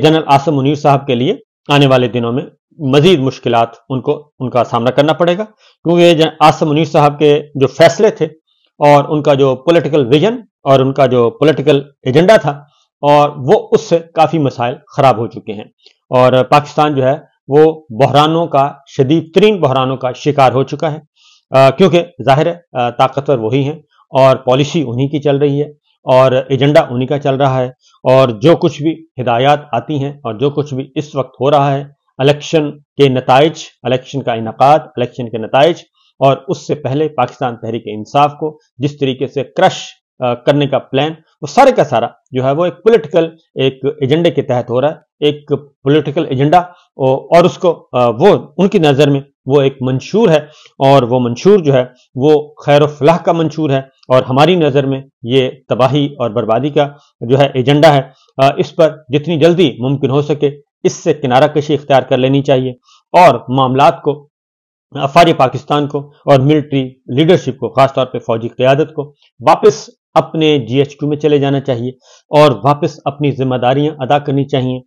general Assam Munir साहब के लिए आने वाले दिनों में मजीद मुश्किल उनको उनका सामना करना पड़ेगा क्योंकि आसम मुनीर साहब के जो फैसले थे और उनका जो पॉलिटिकल विजन और उनका जो पॉलिटिकल एजेंडा था और वो उससे काफ़ी मसाइल ख़राब हो चुके हैं और पाकिस्तान जो है वो बहरानों का शदीद तरीन बहरानों का शिकार हो चुका है क्योंकि जाहिर है ताकतवर वही हैं और पॉलिसी उन्हीं की चल रही है और एजेंडा उन्हीं का चल रहा है और जो कुछ भी हिदायत आती हैं और जो कुछ भी इस वक्त हो रहा है इलेक्शन के नतज इलेक्शन का इनका इलेक्शन के नतज और उससे पहले पाकिस्तान तहरीक इंसाफ को जिस तरीके से क्रश करने का प्लान वो सारे का सारा जो है वो एक पॉलिटिकल एक एजेंडे के तहत हो रहा है एक पॉलिटिकल एजेंडा और उसको वो उनकी नज़र में वो एक मंशूर है और वो मंशूर जो है वो खैर फलाह का मंशूर है और हमारी नज़र में ये तबाही और बर्बादी का जो है एजेंडा है इस पर जितनी जल्दी मुमकिन हो सके इससे किनारा कशी इख्तियार कर लेनी चाहिए और मामला को अफारी पाकिस्तान को और मिलिट्री लीडरशिप को खासतौर पर फौजी क्यादत को वापस अपने जीएचक्यू में चले जाना चाहिए और वापस अपनी जिम्मेदारियां अदा करनी चाहिए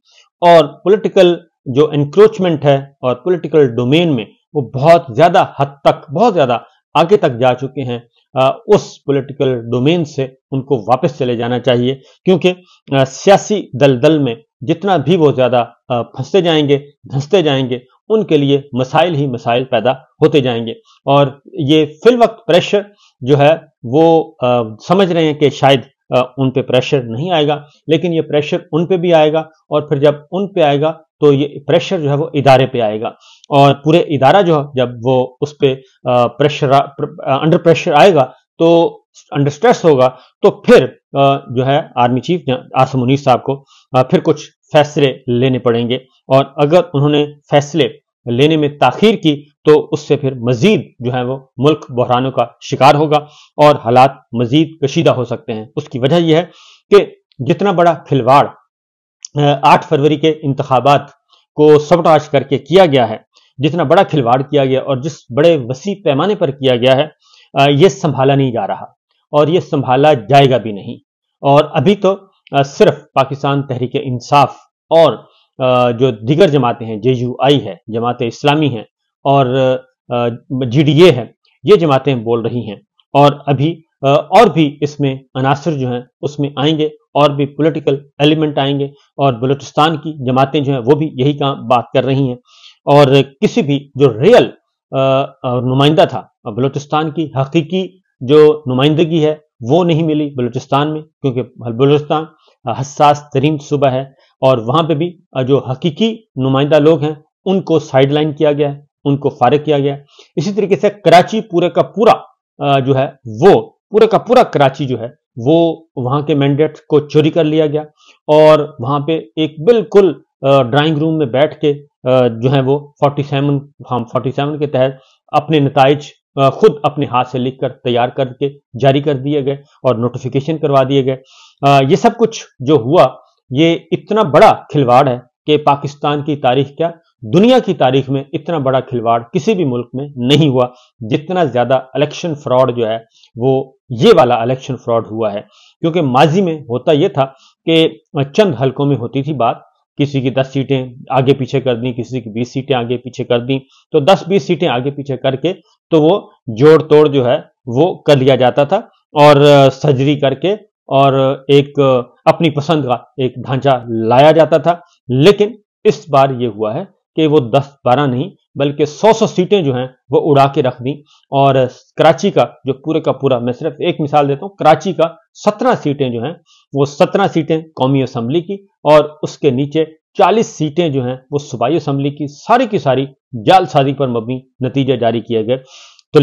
और पॉलिटिकल जो इंक्रोचमेंट है और पॉलिटिकल डोमेन में वो बहुत ज्यादा हद तक बहुत ज्यादा आगे तक जा चुके हैं उस पॉलिटिकल डोमेन से उनको वापस चले जाना चाहिए क्योंकि सियासी दलदल में जितना भी वो ज्यादा फंसते जाएंगे धंसते जाएंगे उनके लिए मसाइल ही मसाइल पैदा होते जाएंगे और ये फिल वक्त प्रेशर जो है वो आ, समझ रहे हैं कि शायद आ, उन पे प्रेशर नहीं आएगा लेकिन ये प्रेशर उन पे भी आएगा और फिर जब उन पे आएगा तो ये प्रेशर जो है वो इदारे पे आएगा और पूरे इदारा जो है जब वो उस पर प्रेशर अंडर प्रेशर आएगा तो अंडर स्ट्रेस होगा तो फिर जो है आर्मी चीफ आसम मुनीर साहब को फिर कुछ फैसले लेने पड़ेंगे और अगर उन्होंने फैसले लेने में ताखीर की तो उससे फिर मजीद जो है वो मुल्क बहरानों का शिकार होगा और हालात मजीद कशीदा हो सकते हैं उसकी वजह यह है कि जितना बड़ा खिलवाड़ आठ फरवरी के इंतबात को सबटाश करके किया गया है जितना बड़ा खिलवाड़ किया गया और जिस बड़े वसी पैमाने पर किया गया है ये संभाला नहीं जा रहा और ये संभाला जाएगा भी नहीं और अभी तो सिर्फ पाकिस्तान तहरीक इंसाफ और जो दीगर जमातें हैं जे यू आई है जमात इस्लामी है और जी डी ए है ये जमातें बोल रही हैं और अभी और भी इसमें अनासर जो हैं उसमें आएंगे और भी पॉलिटिकल एलिमेंट आएंगे और बलूचिस्तान की जमातें जो हैं वो भी यही काम बात कर रही हैं और किसी भी जो रियल नुमाइंदा था बलूचिस्तान की हकीकी जो नुमाइंदगी है वो नहीं मिली बलूचिस्तान में क्योंकि बलूचिस्तान हसास तरीन सूबा है और वहां पे भी जो हकीकी नुमाइंदा लोग हैं उनको साइडलाइन किया गया है उनको फारग किया गया है इसी तरीके से कराची पूरे का पूरा जो है वो पूरे का पूरा कराची जो है वो वहां के मैंडेट को चोरी कर लिया गया और वहां पे एक बिल्कुल ड्राइंग रूम में बैठ के जो है वो 47 सेवन हम फोर्टी के तहत अपने नतज खुद अपने हाथ से लिखकर तैयार करके जारी कर दिए गए और नोटिफिकेशन करवा दिए गए ये सब कुछ जो हुआ ये इतना बड़ा खिलवाड़ है कि पाकिस्तान की तारीख क्या दुनिया की तारीख में इतना बड़ा खिलवाड़ किसी भी मुल्क में नहीं हुआ जितना ज्यादा इलेक्शन फ्रॉड जो है वो ये वाला इलेक्शन फ्रॉड हुआ है क्योंकि माजी में होता यह था कि चंद हलकों में होती थी बात किसी की दस सीटें आगे पीछे कर दी किसी की बीस सीटें आगे पीछे कर दी तो दस बीस सीटें आगे पीछे करके तो वो जोड़ तोड़ जो है वो कर लिया जाता था और सर्जरी करके और एक अपनी पसंद का एक ढांचा लाया जाता था लेकिन इस बार ये हुआ है कि वो 10 12 नहीं बल्कि 100-100 सीटें जो हैं वो उड़ा के रख दी और कराची का जो पूरे का पूरा मैं सिर्फ एक मिसाल देता हूँ कराची का 17 सीटें जो हैं वो 17 सीटें कौमी असम्बली की और उसके नीचे 40 सीटें जो हैं वो सूबाई असम्बली की सारी की सारी जालसाजी पर मबनी नतीजे जारी किए गए